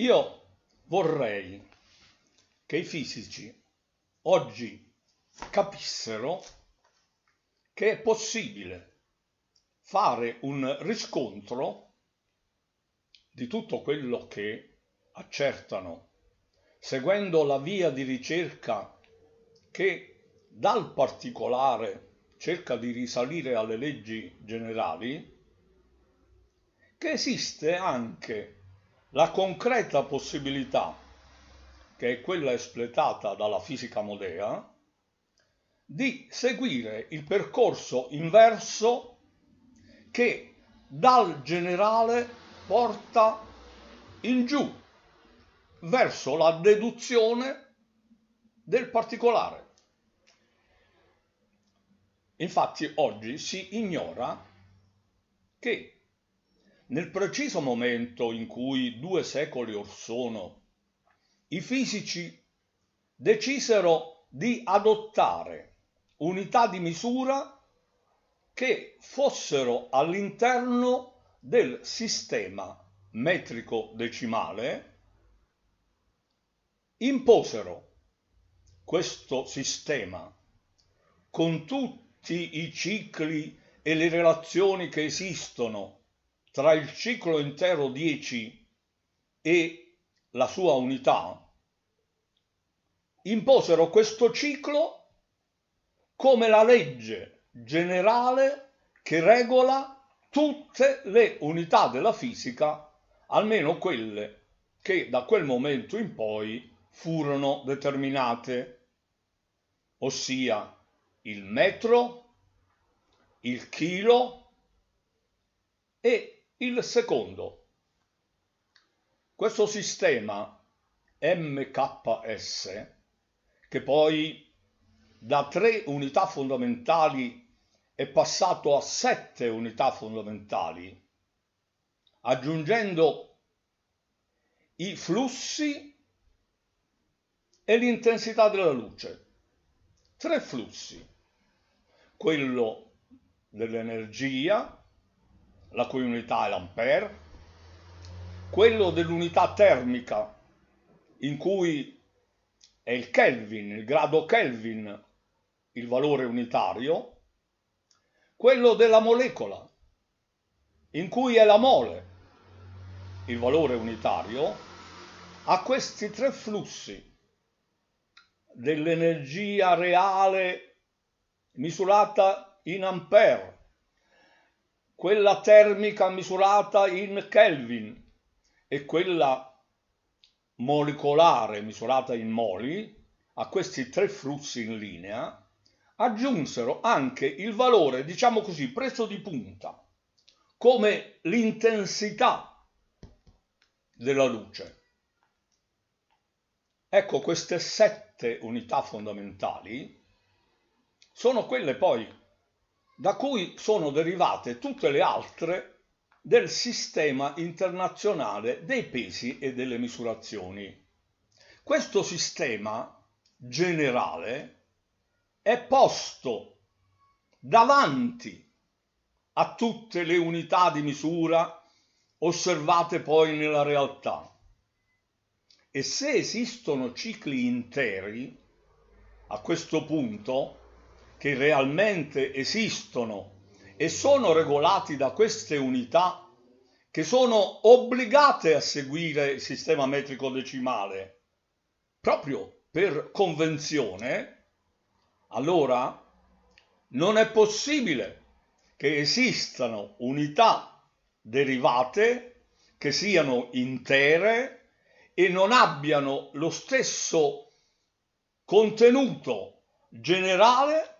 Io vorrei che i fisici oggi capissero che è possibile fare un riscontro di tutto quello che accertano, seguendo la via di ricerca che dal particolare cerca di risalire alle leggi generali, che esiste anche la concreta possibilità, che è quella espletata dalla fisica modea, di seguire il percorso inverso che dal generale porta in giù verso la deduzione del particolare. Infatti oggi si ignora che nel preciso momento in cui due secoli or sono i fisici decisero di adottare unità di misura che fossero all'interno del sistema metrico decimale, imposero questo sistema con tutti i cicli e le relazioni che esistono tra il ciclo intero 10 e la sua unità, imposero questo ciclo come la legge generale che regola tutte le unità della fisica, almeno quelle che da quel momento in poi furono determinate, ossia il metro, il chilo e il secondo. Questo sistema MKS, che poi da tre unità fondamentali è passato a sette unità fondamentali, aggiungendo i flussi e l'intensità della luce. Tre flussi, quello dell'energia, la cui unità è l'ampere, quello dell'unità termica, in cui è il Kelvin, il grado Kelvin, il valore unitario, quello della molecola, in cui è la mole, il valore unitario, a questi tre flussi dell'energia reale misurata in ampere quella termica misurata in Kelvin e quella molecolare misurata in moli, a questi tre flussi in linea, aggiunsero anche il valore, diciamo così, preso di punta, come l'intensità della luce. Ecco, queste sette unità fondamentali sono quelle poi da cui sono derivate tutte le altre del sistema internazionale dei pesi e delle misurazioni. Questo sistema generale è posto davanti a tutte le unità di misura osservate poi nella realtà. E se esistono cicli interi, a questo punto che realmente esistono e sono regolati da queste unità che sono obbligate a seguire il sistema metrico decimale proprio per convenzione, allora non è possibile che esistano unità derivate che siano intere e non abbiano lo stesso contenuto generale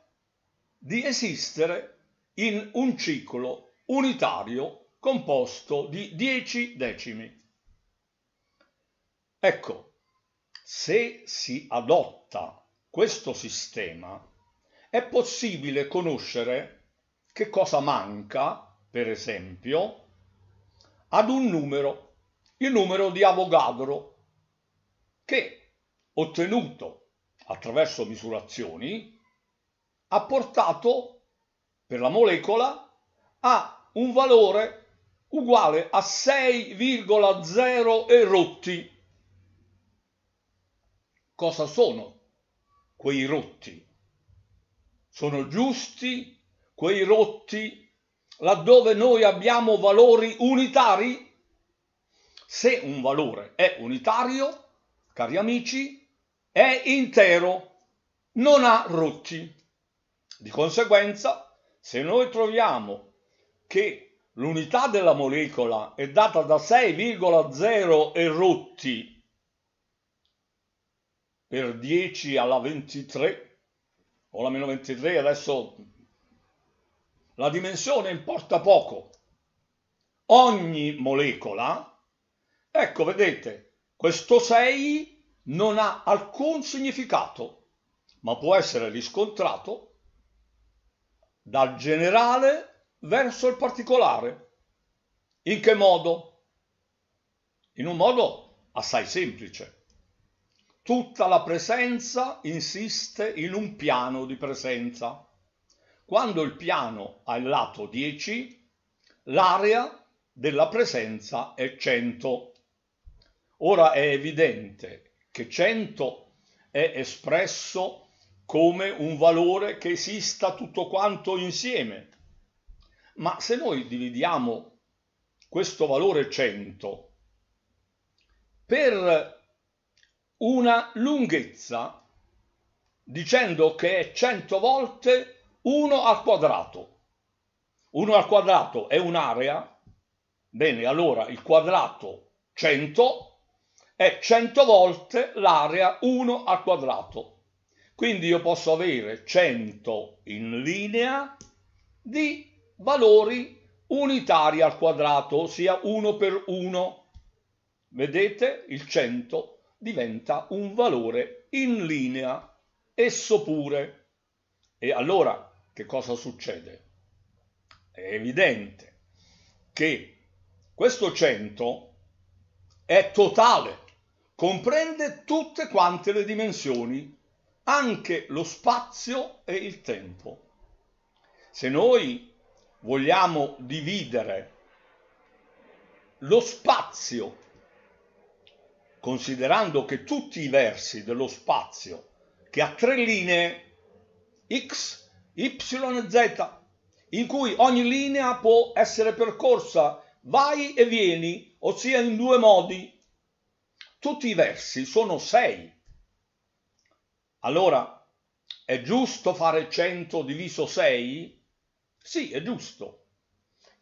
di esistere in un ciclo unitario composto di 10 decimi. Ecco, se si adotta questo sistema, è possibile conoscere che cosa manca, per esempio, ad un numero, il numero di Avogadro, che ottenuto attraverso misurazioni ha portato per la molecola a un valore uguale a 6,0 e rotti. Cosa sono quei rotti? Sono giusti quei rotti laddove noi abbiamo valori unitari? Se un valore è unitario, cari amici, è intero, non ha rotti. Di conseguenza, se noi troviamo che l'unità della molecola è data da 6,0 e rotti per 10 alla 23 o la meno 23, adesso la dimensione importa poco. Ogni molecola, ecco vedete, questo 6 non ha alcun significato, ma può essere riscontrato dal generale verso il particolare. In che modo? In un modo assai semplice. Tutta la presenza insiste in un piano di presenza. Quando il piano ha il lato 10, l'area della presenza è 100. Ora è evidente che 100 è espresso come un valore che esista tutto quanto insieme. Ma se noi dividiamo questo valore 100 per una lunghezza, dicendo che è 100 volte 1 al quadrato, 1 al quadrato è un'area, bene, allora il quadrato 100 è 100 volte l'area 1 al quadrato. Quindi io posso avere 100 in linea di valori unitari al quadrato, ossia 1 per 1. Vedete? Il 100 diventa un valore in linea, esso pure. E allora che cosa succede? È evidente che questo 100 è totale, comprende tutte quante le dimensioni anche lo spazio e il tempo. Se noi vogliamo dividere lo spazio, considerando che tutti i versi dello spazio, che ha tre linee, x, y z, in cui ogni linea può essere percorsa, vai e vieni, ossia in due modi, tutti i versi sono sei allora, è giusto fare 100 diviso 6? Sì, è giusto.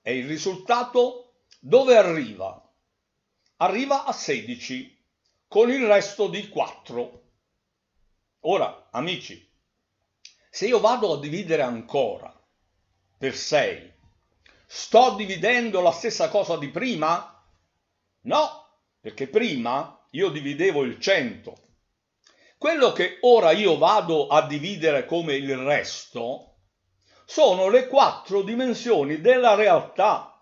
E il risultato dove arriva? Arriva a 16, con il resto di 4. Ora, amici, se io vado a dividere ancora per 6, sto dividendo la stessa cosa di prima? No, perché prima io dividevo il 100 quello che ora io vado a dividere come il resto sono le quattro dimensioni della realtà.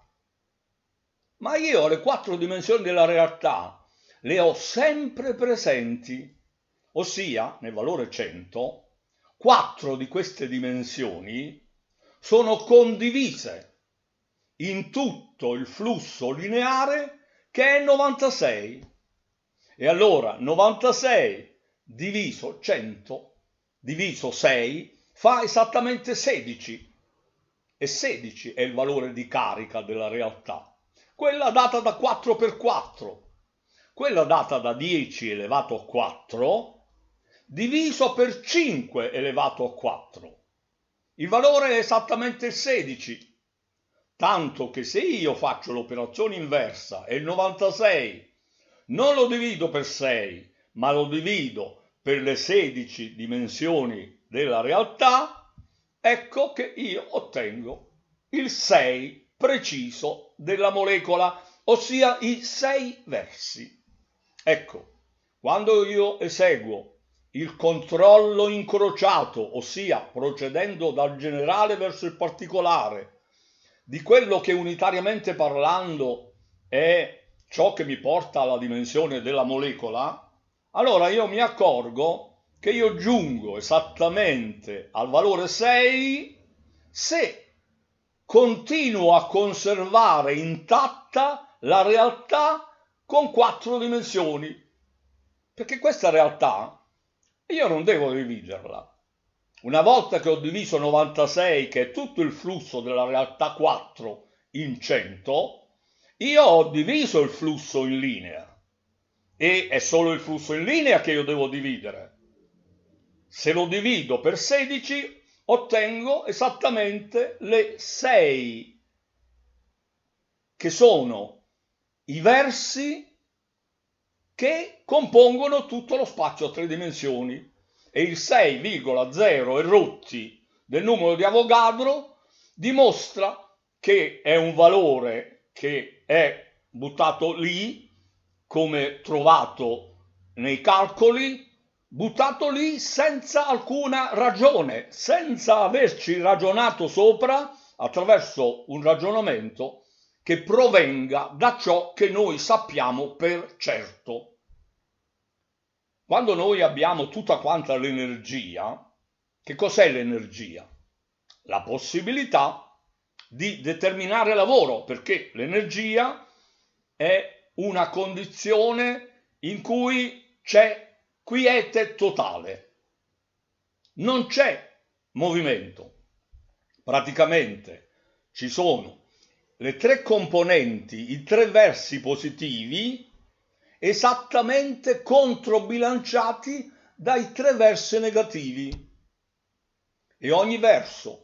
Ma io le quattro dimensioni della realtà le ho sempre presenti, ossia nel valore 100, quattro di queste dimensioni sono condivise in tutto il flusso lineare che è 96. E allora 96 diviso 100 diviso 6 fa esattamente 16 e 16 è il valore di carica della realtà, quella data da 4 per 4, quella data da 10 elevato a 4 diviso per 5 elevato a 4. Il valore è esattamente 16, tanto che se io faccio l'operazione inversa e il 96 non lo divido per 6, ma lo divido per le 16 dimensioni della realtà, ecco che io ottengo il 6 preciso della molecola, ossia i 6 versi. Ecco, quando io eseguo il controllo incrociato, ossia procedendo dal generale verso il particolare, di quello che unitariamente parlando è ciò che mi porta alla dimensione della molecola, allora io mi accorgo che io giungo esattamente al valore 6 se continuo a conservare intatta la realtà con quattro dimensioni. Perché questa realtà io non devo dividerla. Una volta che ho diviso 96, che è tutto il flusso della realtà 4, in 100, io ho diviso il flusso in linea e è solo il flusso in linea che io devo dividere. Se lo divido per 16 ottengo esattamente le 6 che sono i versi che compongono tutto lo spazio a tre dimensioni e il 6,0 erotti del numero di Avogadro dimostra che è un valore che è buttato lì come trovato nei calcoli, buttato lì senza alcuna ragione, senza averci ragionato sopra attraverso un ragionamento che provenga da ciò che noi sappiamo per certo. Quando noi abbiamo tutta quanta l'energia, che cos'è l'energia? La possibilità di determinare lavoro, perché l'energia è una condizione in cui c'è quiete totale. Non c'è movimento. Praticamente ci sono le tre componenti, i tre versi positivi esattamente controbilanciati dai tre versi negativi. E ogni verso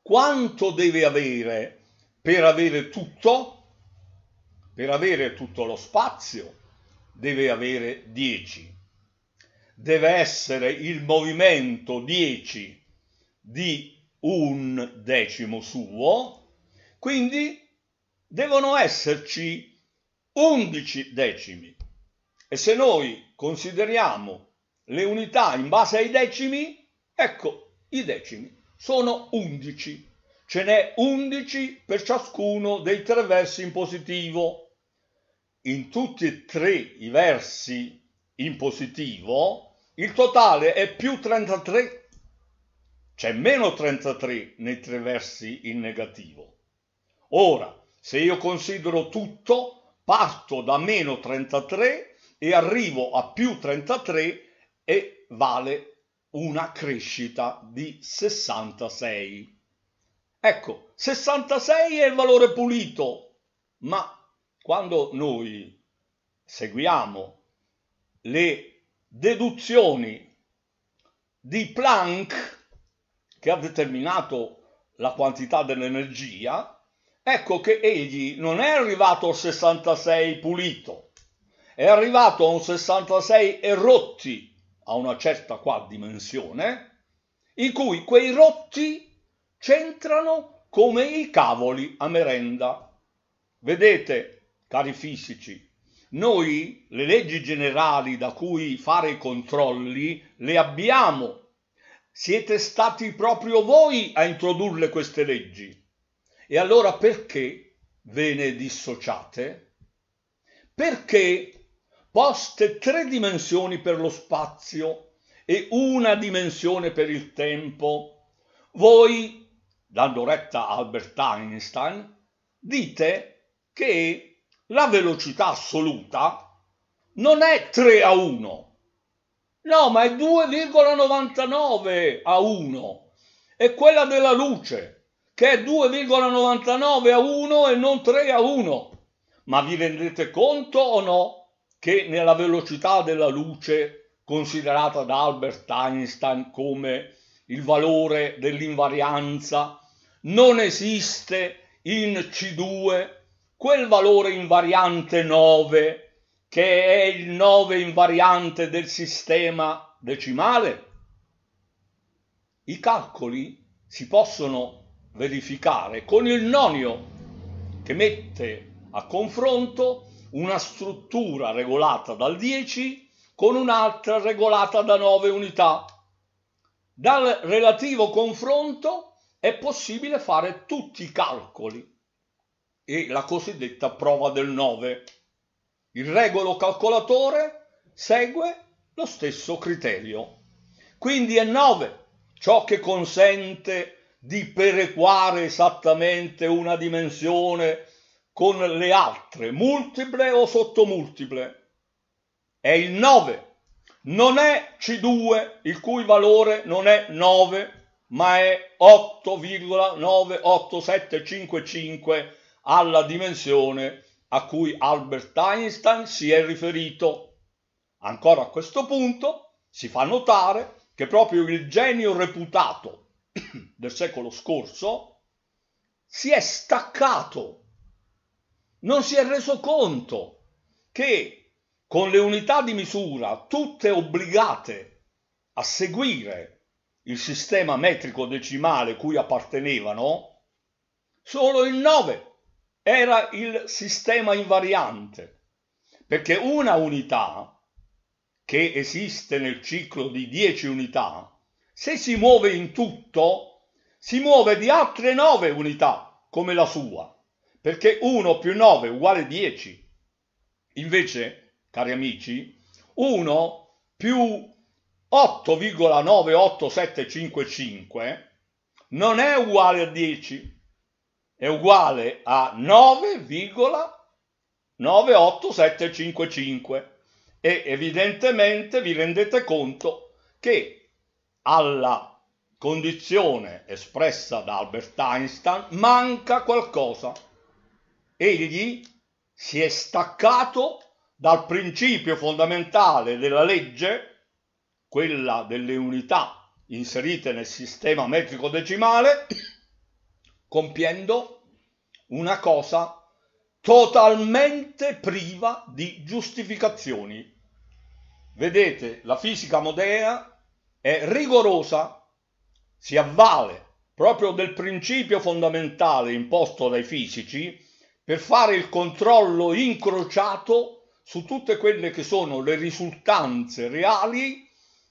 quanto deve avere per avere tutto? Per avere tutto lo spazio deve avere 10. Deve essere il movimento 10 di un decimo suo, quindi devono esserci 11 decimi. E se noi consideriamo le unità in base ai decimi, ecco i decimi sono 11. Ce n'è 11 per ciascuno dei tre versi in positivo in tutti e tre i versi in positivo, il totale è più 33, c'è cioè meno 33 nei tre versi in negativo. Ora, se io considero tutto, parto da meno 33 e arrivo a più 33 e vale una crescita di 66. Ecco, 66 è il valore pulito, ma quando noi seguiamo le deduzioni di Planck, che ha determinato la quantità dell'energia, ecco che egli non è arrivato al 66 pulito, è arrivato a un 66 rotti a una certa qua dimensione, in cui quei rotti c'entrano come i cavoli a merenda. Vedete cari fisici, noi le leggi generali da cui fare i controlli le abbiamo. Siete stati proprio voi a introdurle queste leggi. E allora perché ve ne dissociate? Perché poste tre dimensioni per lo spazio e una dimensione per il tempo, voi, dando retta a Albert Einstein, dite che la velocità assoluta non è 3 a 1, no, ma è 2,99 a 1, è quella della luce, che è 2,99 a 1 e non 3 a 1. Ma vi rendete conto o no che nella velocità della luce, considerata da Albert Einstein come il valore dell'invarianza, non esiste in C2 quel valore invariante 9, che è il 9 invariante del sistema decimale, i calcoli si possono verificare con il nonio che mette a confronto una struttura regolata dal 10 con un'altra regolata da 9 unità. Dal relativo confronto è possibile fare tutti i calcoli e la cosiddetta prova del 9. Il regolo calcolatore segue lo stesso criterio. Quindi è 9 ciò che consente di perequare esattamente una dimensione con le altre, multiple o sottomultiple. È il 9, non è C2, il cui valore non è 9, ma è 8,98755 alla dimensione a cui Albert Einstein si è riferito. Ancora a questo punto si fa notare che proprio il genio reputato del secolo scorso si è staccato, non si è reso conto che con le unità di misura tutte obbligate a seguire il sistema metrico decimale cui appartenevano, solo il 9 era il sistema invariante, perché una unità che esiste nel ciclo di 10 unità, se si muove in tutto, si muove di altre 9 unità, come la sua, perché 1 più 9 uguale 10. Invece, cari amici, 1 più 8,98755 non è uguale a 10 è uguale a 9,98755 e evidentemente vi rendete conto che alla condizione espressa da Albert Einstein manca qualcosa. Egli si è staccato dal principio fondamentale della legge, quella delle unità inserite nel sistema metrico decimale, compiendo una cosa totalmente priva di giustificazioni. Vedete, la fisica moderna è rigorosa, si avvale proprio del principio fondamentale imposto dai fisici per fare il controllo incrociato su tutte quelle che sono le risultanze reali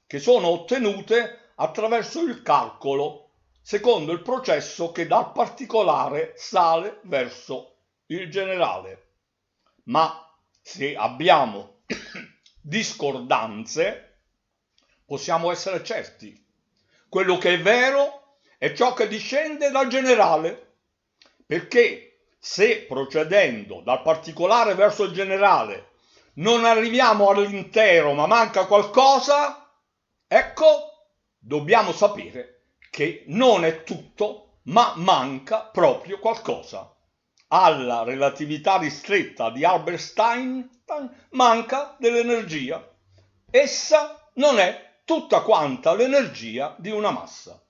che sono ottenute attraverso il calcolo secondo il processo che dal particolare sale verso il generale. Ma se abbiamo discordanze, possiamo essere certi. Quello che è vero è ciò che discende dal generale, perché se procedendo dal particolare verso il generale non arriviamo all'intero ma manca qualcosa, ecco, dobbiamo sapere che non è tutto, ma manca proprio qualcosa. Alla relatività ristretta di Albert Einstein manca dell'energia. Essa non è tutta quanta l'energia di una massa.